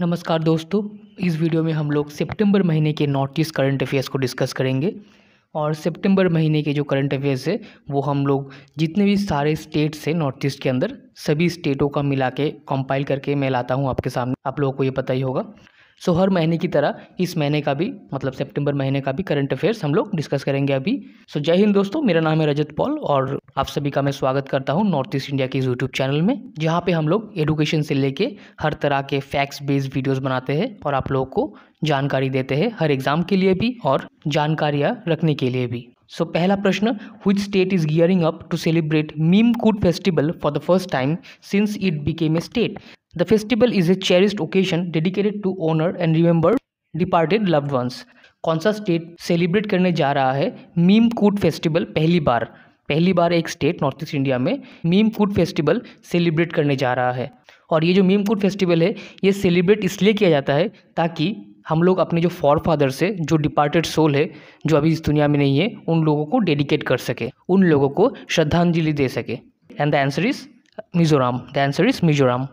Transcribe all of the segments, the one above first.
नमस्कार दोस्तों इस वीडियो में हम लोग सितंबर महीने के नॉर्थ ईस्ट करंट अफेयर्स को डिस्कस करेंगे और सितंबर महीने के जो करंट अफेयर्स है वो हम लोग जितने भी सारे स्टेट्स हैं नॉर्थ ईस्ट के अंदर सभी स्टेटों का मिला के कंपाइल करके मैं लाता हूँ आपके सामने आप लोगों को ये पता ही होगा सो हर महीने की तरह इस महीने का भी मतलब सेप्टेम्बर महीने का भी करंट अफेयर्स हम लोग डिस्कस करेंगे अभी सो जय हिंद दोस्तों मेरा नाम है रजत पॉल और आप सभी का मैं स्वागत करता हूँ नॉर्थ ईस्ट इंडिया के इस यूट्यूब चैनल में जहाँ पे हम लोग एडुकेशन से लेके हर तरह के फैक्ट्स बेस्ड वीडियोज़ बनाते हैं और आप लोगों को जानकारी देते हैं हर एग्ज़ाम के लिए भी और जानकारियाँ रखने के लिए भी सो so, पहला प्रश्न which state is gearing up to celebrate Mim Kut festival for the first time since it became a state The festival is a cherished occasion dedicated to honor and remember departed loved ones. कौन सा state celebrate करने जा रहा है meme Kut festival पहली बार पहली बार एक स्टेट नॉर्थ ईस्ट इंडिया में मीम कूट फेस्टिवल सेलिब्रेट करने जा रहा है और ये जो मीम कूट फेस्टिवल है ये सेलिब्रेट इसलिए किया जाता है ताकि हम लोग अपने जो फॉर फादर से जो डिपार्टेड सोल है जो अभी इस दुनिया में नहीं है उन लोगों को डेडिकेट कर सके उन लोगों को श्रद्धांजलि दे सके and the answer is Mizoram the answer is Mizoram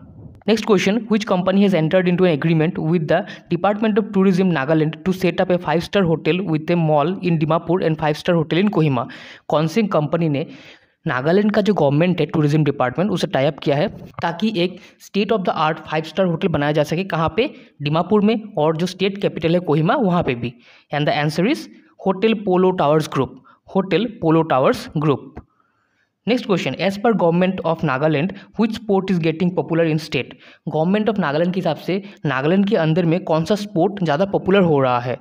next question which company has entered into an agreement with the department of tourism Nagaland to set up a five star hotel with a mall in Dimapur and five star hotel in Kohima कौन सी company ने नागालैंड का जो government है tourism department उसे type किया है ताकि एक state of the art five star hotel बनाया जा सके कहाँ पे डिमापुर में और जो स्टेट कैपिटल है कोहिमा वहाँ पे भी and the answer is hotel Polo Towers group hotel Polo Towers group next question as per government of Nagaland which sport is getting popular in state government of Nagaland के हिसाब से नागालैंड के अंदर में कौन सा स्पोर्ट ज़्यादा पॉपुलर हो रहा है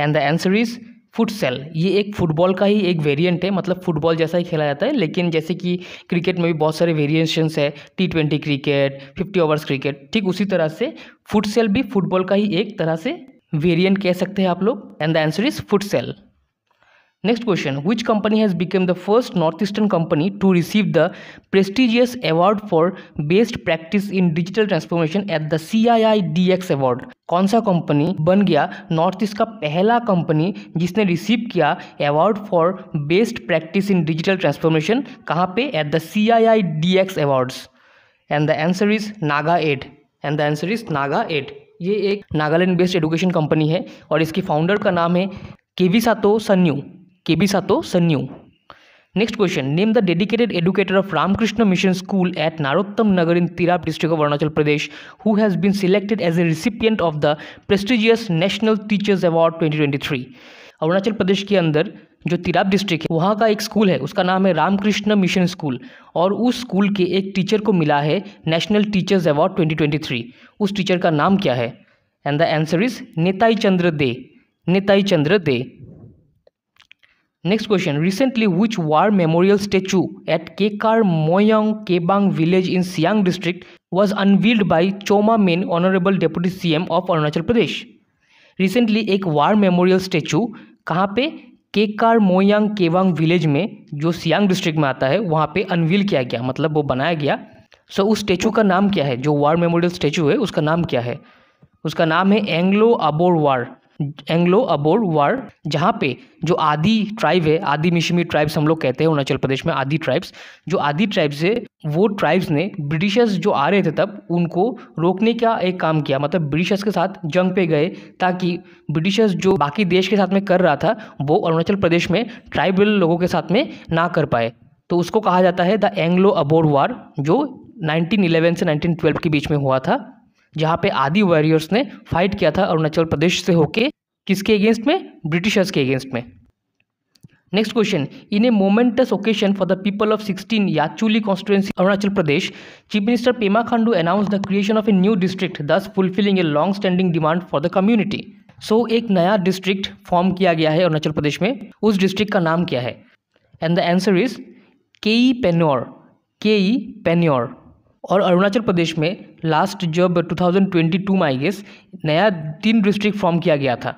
and the answer is futsal ये एक फुटबॉल का ही एक वेरिएंट है मतलब फुटबॉल जैसा ही खेला जाता है लेकिन जैसे कि क्रिकेट में भी बहुत सारे वेरिएशंस है T twenty cricket fifty overs cricket ठीक उसी तरह से फुटसेल भी फुटबॉल का ही एक तरह से वेरिएंट कह सकते हैं आप लोग and the answer is futsal next question which company has become the first north eastern company to receive the prestigious award for best practice in digital transformation at the C I I D X award कौन सा company बन गया north east का पहला company जिसने receive किया award for best practice in digital transformation कहाँ पे at the C I I D X awards and the answer is NagaEd and the answer is NagaEd ये एक नागालैंड बेस्ड एडुकेशन कंपनी है और इसकी फाउंडर का नाम है केवी सातो सन्यू K B Sato Sanyu next question name the dedicated educator of Ramakrishna mission school at Narottam Nagar in Tirap district of Arunachal Pradesh who has been selected as a recipient of the prestigious national teachers award 2023 Arunachal Pradesh के अंदर जो तिराप डिस्ट्रिक्ट है वहाँ का एक स्कूल है उसका नाम है रामकृष्ण मिशन स्कूल और उस स्कूल के एक टीचर को मिला है नेशनल टीचर्स अवार्ड 2023 उस टीचर का नाम क्या है and the answer is Netai Chandra Dey Netai Chandra Dey next question recently which war memorial statue at Kekar Moyong Kebang village in Siang district was unveiled by Chowna Mein honourable deputy C M of Arunachal Pradesh recently एक वार मेमोरियल स्टेचू कहाँ पे केकार मोयंग केवांग village में जो सियांग डिस्ट्रिक्ट में आता है वहाँ पे अनवील किया गया मतलब वो बनाया गया सो so, उस स्टेचू का नाम क्या है जो वार मेमोरियल स्टेचू है उसका नाम क्या है उसका नाम है Anglo Abor war Anglo Abor war जहाँ पे जो आदि ट्राइब है आदि मिशमी ट्राइब्स हम लोग कहते हैं अरुणाचल प्रदेश में आदि ट्राइब्स जो आदि ट्राइब्स है वो ट्राइब्स ने ब्रिटिशर्स जो आ रहे थे तब उनको रोकने का एक काम किया मतलब ब्रिटिशर्स के साथ जंग पे गए ताकि ब्रिटिशर्स जो बाकी देश के साथ में कर रहा था वो अरुणाचल प्रदेश में ट्राइबल लोगों के साथ में ना कर पाए तो उसको कहा जाता है द एंग्लो अबोर वार जो नाइनटीन से नाइनटीन के बीच में हुआ था जहाँ पे आदि वॉरियर्स ने फाइट किया था अरुणाचल प्रदेश से होके किसके अगेंस्ट में ब्रिटिशर्स के अगेंस्ट में next question in a momentous occasion for the people of sixteen Yachuli constituency Arunachal Pradesh chief minister Pema Khandu announce the creation of a new district thus fulfilling a long standing demand for the community so एक नया district form किया गया है अरुणाचल प्रदेश में उस district का नाम क्या है एंड द आंसर इज के ई पेन्योर के ई पेन्योर और अरुणाचल प्रदेश में लास्ट जब 2022 में आई गेस नया तीन डिस्ट्रिक्ट फॉर्म किया गया था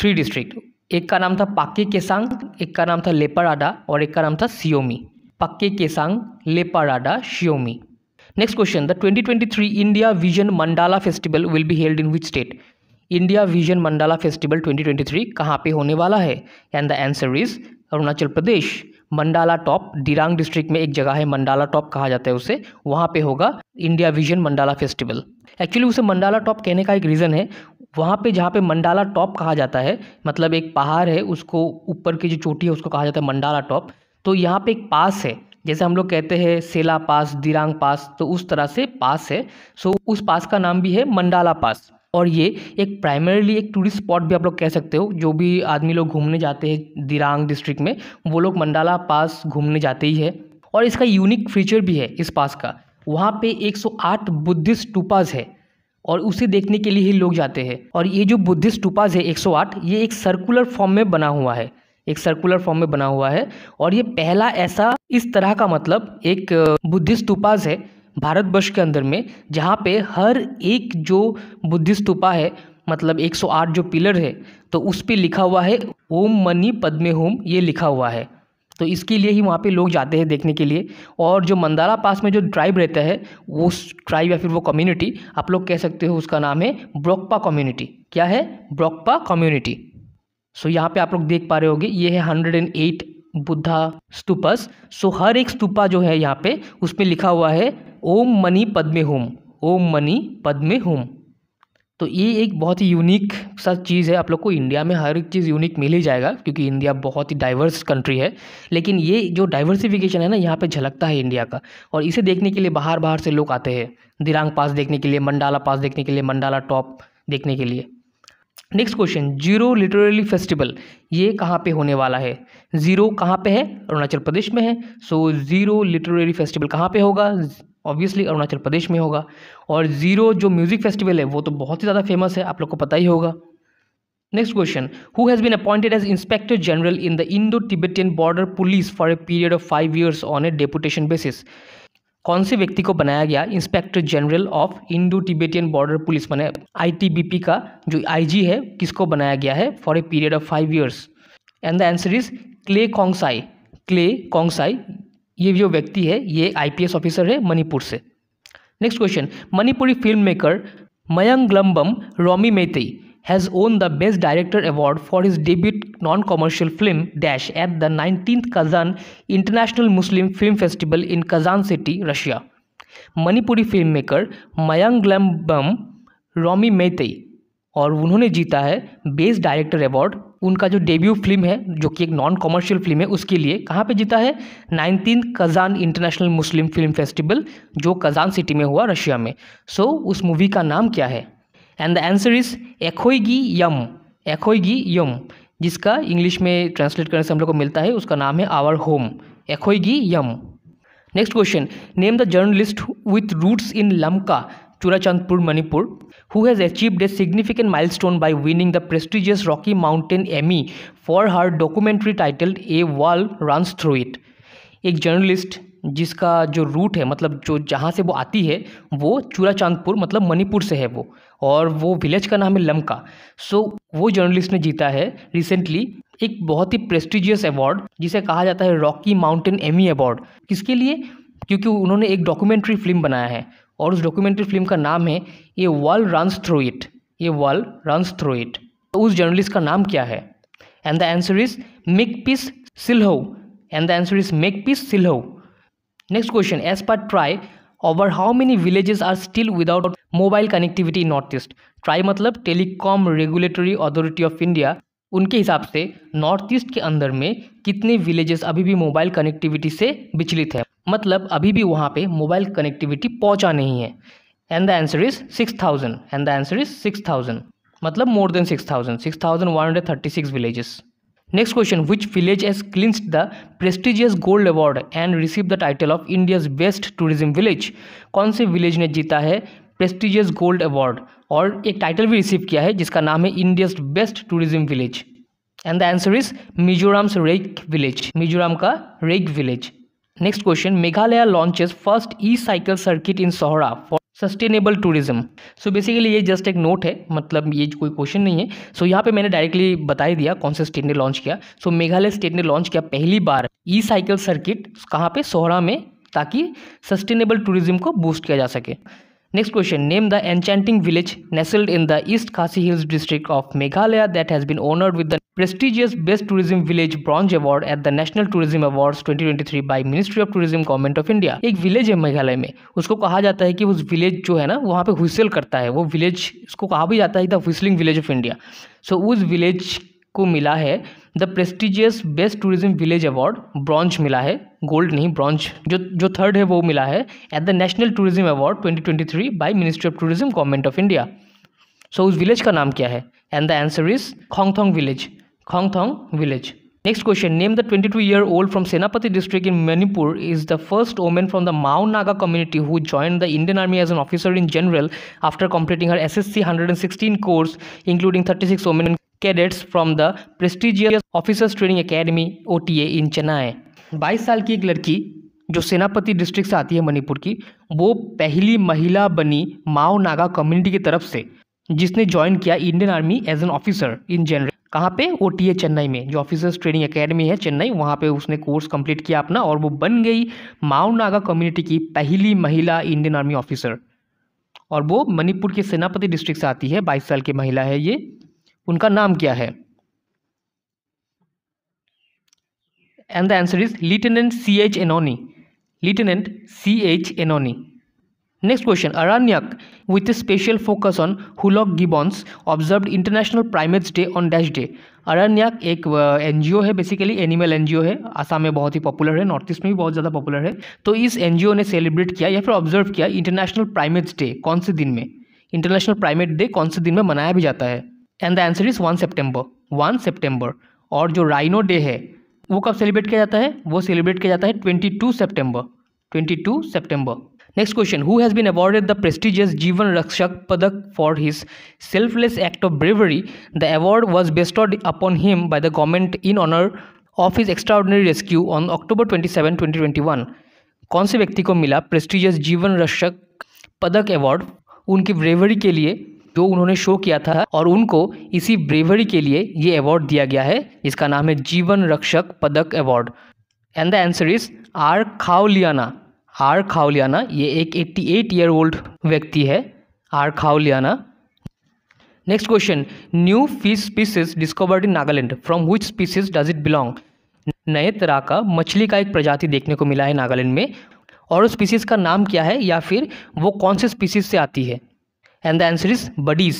थ्री डिस्ट्रिक्ट एक का नाम था पाके केसांग एक का नाम था लेपाराडा और एक का नाम था Shi Yomi Pakke Kessang Lepa Rada Shi Yomi next question the 2023 India vision Mandala festival will be held in which state India vision Mandala festival 2023 कहाँ पर होने वाला है and the answer is Arunachal Pradesh Mandala top Dirang district में एक जगह है मंडाला टॉप कहा जाता है उसे वहाँ पे होगा India vision Mandala festival actually उसे मंडाला टॉप कहने का एक रीज़न है वहाँ पे जहाँ पे मंडाला टॉप कहा जाता है मतलब एक पहाड़ है उसको ऊपर की जो चोटी है उसको कहा जाता है मंडाला टॉप तो यहाँ पे एक पास है जैसे हम लोग कहते हैं सेला पास दिरांग पास तो उस तरह से पास है सो उस पास का नाम भी है मंडाला पास और ये एक प्राइमरीली एक टूरिस्ट स्पॉट भी आप लोग कह सकते हो जो भी आदमी लोग घूमने जाते हैं दिरांग डिस्ट्रिक्ट में वो लोग मंडाला पास घूमने जाते ही है और इसका यूनिक फीचर भी है इस पास का वहाँ पे 108 बुद्धिस्ट टूपाज है और उसे देखने के लिए ही लोग जाते हैं और ये जो बुद्धिस्ट टूपाज है 108 ये एक सर्कुलर फॉर्म में बना हुआ है एक सर्कुलर फॉर्म में बना हुआ है और ये पहला ऐसा इस तरह का मतलब एक बुद्धिस्ट टूपाज है भारतवर्ष के अंदर में जहाँ पे हर एक जो बुद्धिस्ट स्तूपा है मतलब 108 जो पिलर है तो उस पर लिखा हुआ है ओम मनी पद्मे होम ये लिखा हुआ है तो इसके लिए ही वहाँ पे लोग जाते हैं देखने के लिए और जो मंदारा पास में जो ट्राइब रहता है वो ट्राइब या फिर वो कम्युनिटी आप लोग कह सकते हो उसका नाम है ब्रोकपा कम्युनिटी क्या है ब्रोकपा कम्युनिटी सो यहाँ पे आप लोग देख पा रहे होगे ये है hundred and eight Buddha stupas so हर एक स्तूपा जो है यहाँ पे उस पर लिखा हुआ है ओम मनी पद्मे होम ओम मनी पद्मे होम तो ये एक बहुत ही यूनिक सा चीज़ है आप लोग को इंडिया में हर एक चीज़ यूनिक मिल ही जाएगा क्योंकि इंडिया बहुत ही डाइवर्स कंट्री है लेकिन ये जो डाइवर्सिफिकेशन है ना यहाँ पे झलकता है इंडिया का और इसे देखने के लिए बाहर बाहर से लोग आते हैं दिरांग पास देखने के लिए मंडाला पास देखने के लिए मंडाला टॉप देखने के लिए next question Ziro literary festival ये कहाँ पे होने वाला है जीरो कहाँ पे है अरुणाचल प्रदेश में है सो जीरो लिटरेरी फेस्टिवल कहाँ पे होगा ऑब्वियसली अरुणाचल प्रदेश में होगा और ज़ीरो जो म्यूज़िक फेस्टिवल है वो तो बहुत ही ज़्यादा फेमस है आप लोग को पता ही होगा next question who has been appointed as inspector general in the Indo Tibetan border police for a period of five years on a deputation basis कौन से व्यक्ति को बनाया गया inspector general of Indo Tibetan border police मैंने ITBP का जो IG है किसको बनाया गया है for a period of five years and the answer is Clay Khongsai Clay Khongsai ये जो व्यक्ति है ये आईपीएस ऑफिसर है मणिपुर से next question Manipuri film maker Mayang Lambam Romi Meitei has won the best director award for his debut non commercial film dash at the nineteen Kazan international Muslim film festival in Kazan city Russia Manipuri film maker Mayang Lambam Romi Meitei और उन्होंने जीता है best director award उनका जो debut film है जो कि एक नॉन कॉमर्शियल फिल्म है उसके लिए कहाँ पे जीता है nineteen Kazan international Muslim film festival जो कज़ान सिटी में हुआ रशिया में सो so, उस मूवी का नाम क्या है and the answer is Ekhoigi Yum Ekhoigi Yum जिसका इंग्लिश में ट्रांसलेट करने से हम लोग को मिलता है उसका नाम है our home Ekhoigi Yum next question name the journalist with roots in Lamka Churachandpur, Manipur, who has achieved a significant milestone by winning the prestigious Rocky Mountain Emmy for her documentary titled A Wall Runs Through It. एक journalist जिसका जो root है मतलब जो जहाँ से वो आती है वो चूराचांदपुर मतलब मणिपुर से है वो और वो विलेज का नाम है लमका सो so, वो जर्नलिस्ट ने जीता है रिसेंटली एक बहुत ही प्रेस्टिजियस अवार्ड जिसे कहा जाता है रॉकी माउंटेन एमी अवार्ड किसके लिए क्योंकि उन्होंने एक डॉक्यूमेंट्री फिल्म बनाया है और उस डॉक्यूमेंट्री फिल्म का नाम है ये world run through it a world run through it तो उस जर्नलिस्ट का नाम क्या है and the answer is Makepeace Sitlhou and the answer is Makepeace Sitlhou next question as per TRAI over how many villages are still without mobile connectivity in north east TRAI मतलब telecom regulatory authority of India उनके हिसाब से north east के अंदर में कितने villages अभी भी मोबाइल कनेक्टिविटी से विचलित हैं मतलब अभी भी वहाँ पे मोबाइल कनेक्टिविटी पहुँचा नहीं है and the answer is six thousand and the answer is six thousand मतलब more than six thousand six thousand one hundred thirty six villages next question which village has clinched the prestigious gold award and receive the title of India's best tourism village कौन से village ने जीता है prestigious gold award और एक title भी receive किया है जिसका नाम है India's best tourism village and the answer is Mizoram's Reiek village Mizoram का Reiek village next question Meghalaya launches first e cycle circuit in Sohra for sustainable tourism so basically ये जस्ट एक नोट है मतलब ये कोई क्वेश्चन नहीं है सो so, यहाँ पे मैंने डायरेक्टली बता ही दिया कौन से स्टेट ने लॉन्च किया सो so, मेघालय स्टेट ने लॉन्च किया पहली बार ई साइकिल सर्किट कहाँ पे सोहरा में ताकि सस्टेनेबल टूरिज्म को बूस्ट किया जा सके next question name the enchanting village nestled in the East Khasi Hills district of Meghalaya that has been honoured with the prestigious best tourism village bronze award at the national tourism awards 2023 twenty three by ministry of tourism government of India एक विलेज है मेघालय में उसको कहा जाता है कि उस विलेज जो है ना वहाँ पे हुसेल करता है वो विलेज उसको कहा भी जाता है the whistling village of India so उस विलेज को मिला है the prestigious best tourism village award bronze मिला है गोल्ड नहीं ब्रॉन्ज जो जो थर्ड है वो मिला है at the national tourism award 2023 by ministry of tourism government of India so उस विलेज का नाम क्या है and the answer is Khongthong village Khongthong village next question name the twenty two year old from Senapati district in Manipur is the first women from the Mao Naga community who join the Indian army as an officer in general after completing her S S C hundred and sixteen course including thirty six women cadets from the prestigious officers training Academy OTA इन चेन्नई बाईस साल की एक लड़की जो सेनापति district से आती है मणिपुर की वो पहली महिला बनी माओ नागा कम्युनिटी की तरफ से जिसने ज्वाइन किया Indian army as an officer in general कहाँ पे ओ टी चेन्नई में जो ऑफिसर्स ट्रेनिंग एकेडमी है चेन्नई वहाँ पे उसने कोर्स कंप्लीट किया अपना और वो बन गई माओ नागा कम्युनिटी की पहली महिला इंडियन आर्मी ऑफिसर और वो मणिपुर के सेनापति डिस्ट्रिक्ट से आती है बाईस साल की महिला है ये उनका नाम क्या है and the answer is lieutenant C H Enoni lieutenant C H Enoni next question Aaranyak with special focus on hoolock gibbons observe international primates day on dash day Aaranyak Aaranyak एक एन uh, है बेसिकली एनिमल एन है आसाम में बहुत ही पॉपुलर है नॉर्थ ईस्ट में भी बहुत ज़्यादा पॉपुलर है तो इस एन ने सेलिब्रेट किया या फिर ऑब्जर्व किया इंटरनेशनल प्राइमेट्स डे कौन से दिन में इंटरनेशनल प्राइमेट डे कौन से दिन में मनाया भी जाता है and the answer is one September one September और जो राइनो डे है वो कब सेलिब्रेट किया जाता है वो सेलिब्रेट किया जाता है twenty two September twenty two September next question who has been awarded the prestigious Jeevan Rakshak Padak for his selfless act of bravery the award was bestowed upon him by the government in honour of his extraordinary rescue on October twenty seven twenty twenty one कौन से व्यक्ति को मिला prestigious Jeevan Rakshak Padak award उनकी bravery के लिए जो उन्होंने शो किया था और उनको इसी ब्रेवरी के लिए ये अवार्ड दिया गया है इसका नाम है Jeevan Rakshak Padak award and the answer is R Khawliana R Khawliana ये एक 88 ईयर ओल्ड व्यक्ति है R Khawliana next question new fish species discovered in Nagaland from which species does it belong नए तरह का मछली का एक प्रजाति देखने को मिला है नागालैंड में और उस स्पीसीज़ का नाम क्या है या फिर वो कौन से स्पीसीज से आती है and the answer is Badis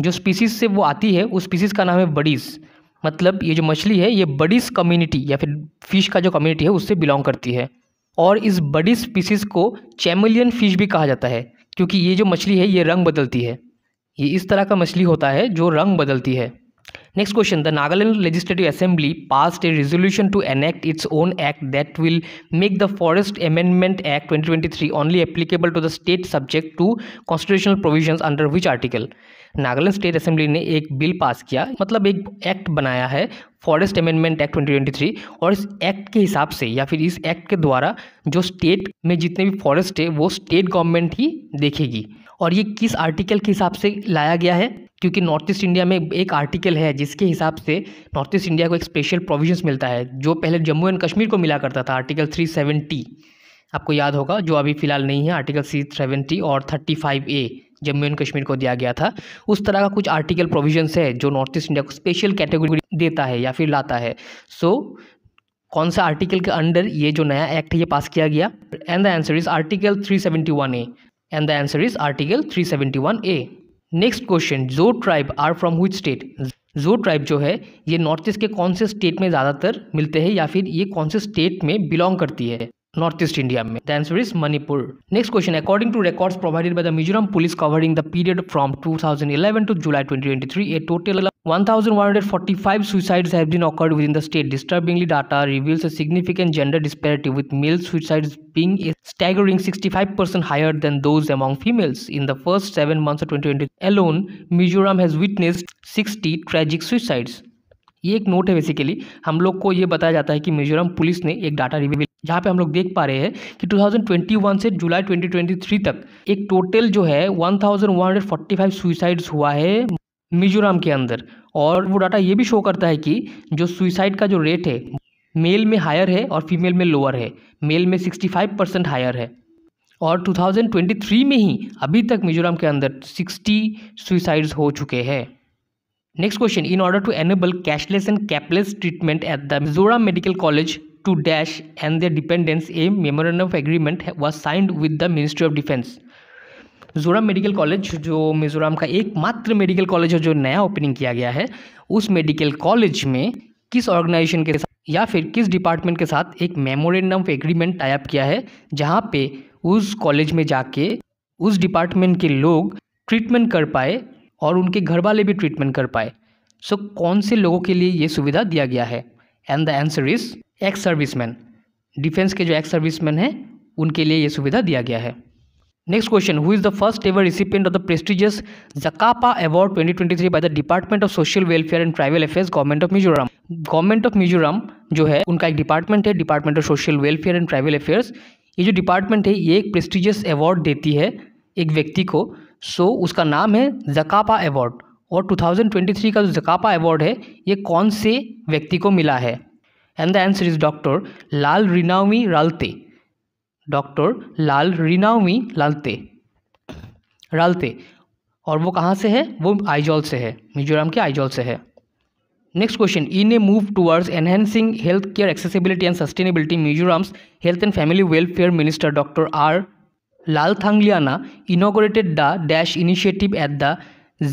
जो स्पीसीज से वो आती है उस स्पीसीज का नाम है बडीज मतलब ये जो मछली है ये बडीज कम्युनिटी या फिर फिश का जो कम्युनिटी है उससे बिलोंग करती है और इस बडीज स्पीसीज को चैमिलियन फिश भी कहा जाता है क्योंकि ये जो मछली है ये रंग बदलती है ये इस तरह का मछली होता है जो रंग बदलती है next question the Nagaland legislative assembly pass a resolution to enact its own act that will make the forest amendment act 2023 twenty three only applicable to the state subject to constitutional provision under which article Nagaland state assembly ने एक bill pass किया मतलब एक act बनाया है forest amendment act 2023 और इस act के हिसाब से या फिर इस एक्ट के द्वारा जो स्टेट में जितने भी फॉरेस्ट है वो स्टेट गवर्नमेंट ही देखेगी और ये किस आर्टिकल के हिसाब से लाया गया है क्योंकि नॉर्थ ईस्ट इंडिया में एक आर्टिकल है जिसके हिसाब से नॉर्थ ईस्ट इंडिया को एक स्पेशल प्रोविजंस मिलता है जो पहले जम्मू एंड कश्मीर को मिला करता था आर्टिकल 370 आपको याद होगा जो अभी फ़िलहाल नहीं है आर्टिकल सेवेंटी और five A Jammu and Kashmir को दिया गया था उस तरह का कुछ आर्टिकल प्रोविजंस है जो नॉर्थ ईस्ट इंडिया को स्पेशल कैटेगरी देता है या फिर लाता है सो कौन सा आर्टिकल के अंडर ये जो नया एक्ट है ये पास किया गया and the answer is article 371 A and the answer is article one A next question जो tribe are from which state जो ट्राइब जो है ये नॉर्थ ईस्ट के कौन से स्टेट में ज़्यादातर मिलते हैं या फिर ये कौन से स्टेट में बिलोंग करती है नॉर्थ ईस्ट इंडिया में the answer is Manipur next question according to records provided by the Mizoram police covering the period from 2011 to July 2023 a total 1,145 suicides have been occurred within the state. Disturbingly, data reveals a significant gender disparity, with male suicides being a staggering 65% higher than those among females. In the first seven months of 2020 alone, Mizoram has witnessed 60 tragic suicides. ये एक note है basically हम लोग को ये बताया जाता है कि मिजोरम पुलिस ने एक डाटा रिवील जहाँ पे हम लोग देख पा रहे हैं कि 2021 से जुलाई 2023 तक एक टोटल जो है 1145 सुसाइड्स हुआ है मिजोरम के अंदर और वो डाटा ये भी शो करता है कि जो सुइसाइड का जो रेट है मेल में हायर है और फीमेल में लोअर है मेल में 65 परसेंट हायर है और 2023 में ही अभी तक मिजोरम के अंदर 60 सुइसाइड्स हो चुके हैं next question in order to enable cashless and capless treatment at the Mizoram medical college to dash and the dependents a memorandum of agreement was signed with the ministry of defence Zoram medical college जो मिज़ोरम का एकमात्र medical college है जो नया opening किया गया है उस मेडिकल कॉलेज में किस ऑर्गेनाइजेशन के साथ या फिर किस डिपार्टमेंट के साथ एक मेमोरेंडम ऑफ एग्रीमेंट टाइप किया है जहाँ पे उस कॉलेज में जाके उस डिपार्टमेंट के लोग ट्रीटमेंट कर पाए और उनके घर वाले भी ट्रीटमेंट कर पाए सो so, कौन से लोगों के लिए ये सुविधा दिया गया है and the answer is ex serviceman defence के जो एक्स सर्विसमैन हैं उनके लिए ये सुविधा दिया गया है next question who is the first ever recipient of the prestigious Jakapa award 2023 by the department of social welfare and tribal affairs government of Mizoram government of Mizoram जो है उनका एक डिपार्टमेंट है department of social welfare and tribal affairs ये जो department है ये एक प्रेस्टिजियस अवार्ड देती है एक व्यक्ति को सो so, उसका नाम है जकापा अवार्ड और 2023 का जो जकापा अवार्ड है ये कौन से व्यक्ति को मिला है and the answer is doctor Lal Rinawmi Ralte doctor Lal Rinaumi Lalte Ralte और वो कहाँ से है वो आइजॉल से है मिजोरम के आइजॉल से है next question in a move towards enhancing health care accessibility and sustainability Mizoram's health and family welfare minister doctor R Lal Thangliana inaugurated the dash initiative at the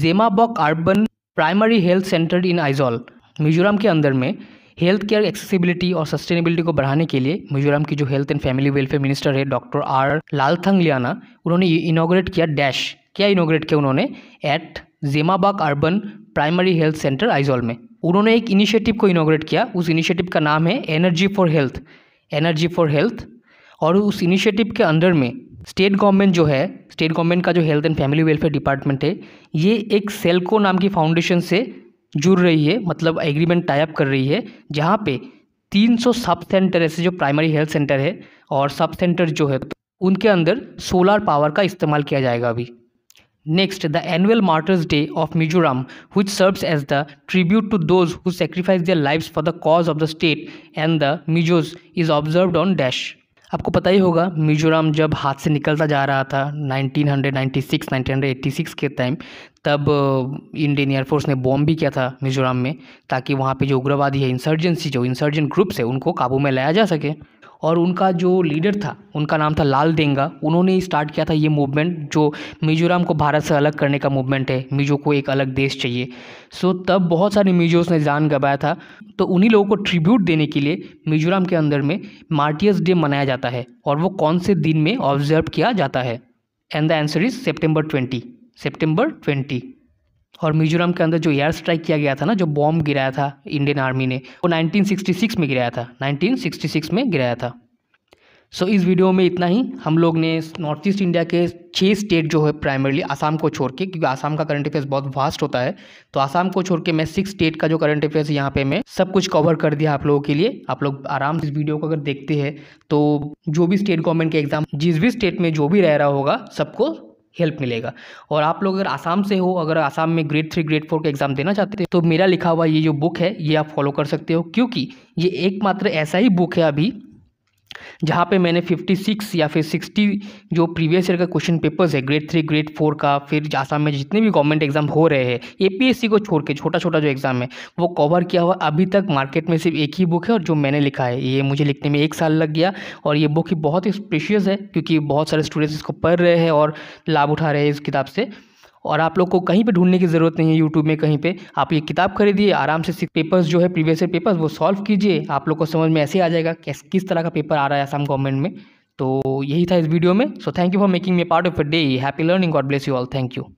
Zemabawk urban primary health centre in Aizawl Mizoram के अंदर में हेल्थ केयर एक्सेसिबिलिटी और sustainability को बढ़ाने के लिए मिजोरम की जो health and family welfare minister है डॉक्टर आर लालथंग लियाना उन्होंने इनोग्रेट किया डैश क्या इनोग्रेट किया उन्होंने at Zemabawk urban primary health centre Aizawl में उन्होंने एक इनिशिएटिव को इनोग्रेट किया उस इनिशिएटिव का नाम है energy for health energy for health और उस इनिशिएटिव के अंडर में स्टेट गवर्नमेंट जो है स्टेट गवर्नमेंट का जो health and family welfare department है ये एक सेल्को नाम की फाउंडेशन से जुड़ रही है मतलब एग्रीमेंट टाइप कर रही है जहाँ पे 300 सब सेंटर ऐसे जो प्राइमरी हेल्थ सेंटर है और सब सेंटर जो है तो उनके अंदर सोलर पावर का इस्तेमाल किया जाएगा अभी next the annual martyrs day of Mizoram which serves as the tribute to those who sacrifice their lives for the cause of the state and the Mizos is observe on dash आपको पता ही होगा मिजोरम जब हाथ से निकलता जा रहा था 1996 1986 के टाइम तब uh, इंडियन एयरफोर्स ने बॉम्ब भी किया था मिजोरम में ताकि वहाँ पे जो उग्रवादी है इंसर्जेंसी जो इंसर्जेंट ग्रुप्स है उनको काबू में लाया जा सके और उनका जो लीडर था उनका नाम था लाल देंगा उन्होंने स्टार्ट किया था ये मूवमेंट जो मिज़ोराम को भारत से अलग करने का मूवमेंट है मिजो को एक अलग देश चाहिए सो तब बहुत सारे मिजोस ने जान गवाया था तो उन्हीं लोगों को ट्रिब्यूट देने के लिए मिज़ोराम के अंदर में मार्टियस डे मनाया जाता है और वो कौन से दिन में ऑब्जर्व किया जाता है and the answer is September twenty September twenty और मिजोरम के अंदर जो एयर स्ट्राइक किया गया था ना जो बॉम्ब गिराया था इंडियन आर्मी ने वो 1966 में गिराया था 1966 में गिराया था सो so, इस वीडियो में इतना ही हम लोग ने नॉर्थ ईस्ट इंडिया के छः स्टेट जो है प्राइमरली आसाम को छोड़ के क्योंकि आसाम का करंट अफेयर्स बहुत वास्ट होता है तो आसाम को छोड़ के मैं सिक्स स्टेट का जो करंट अफेयर्स यहाँ पे मैं सब कुछ कवर कर दिया आप लोगों के लिए आप लोग आराम से इस वीडियो को अगर देखते हैं तो जो भी स्टेट गवर्नमेंट के एग्जाम जिस भी स्टेट में जो भी रह रहा होगा सबको हेल्प मिलेगा और आप लोग अगर आसाम से हो अगर आसाम में ग्रेड थ्री ग्रेड फोर का एग्ज़ाम देना चाहते थे तो मेरा लिखा हुआ ये जो बुक है ये आप फॉलो कर सकते हो क्योंकि ये एकमात्र ऐसा ही बुक है अभी जहाँ पे मैंने 56 या फिर 60 जो प्रीवियस ईयर का क्वेश्चन पेपर्स है ग्रेड थ्री ग्रेड फोर का फिर आसाम में जितने भी गवर्नमेंट एग्जाम हो रहे हैं एपीएससी को छोड़ के छोटा छोटा जो एग्ज़ाम है वो कवर किया हुआ अभी तक मार्केट में सिर्फ एक ही बुक है और जो मैंने लिखा है ये मुझे लिखने में एक साल लग गया और ये बुक ही बहुत ही स्पेशियस है क्योंकि बहुत सारे स्टूडेंट्स इसको पढ़ रहे हैं और लाभ उठा रहे हैं इस किताब से और आप लोग को कहीं पे ढूंढने की ज़रूरत नहीं है यूट्यूब में कहीं पे आप ये किताब खरीदिए आराम से पेपर्स जो है प्रीवियस पेपर्स वो सॉल्व कीजिए आप लोग को समझ में ऐसे ही आ जाएगा किस किस तरह का पेपर आ रहा है असम गवर्नमेंट में तो यही था इस वीडियो में so thank you for making me part of a day happy learning God bless you all thank you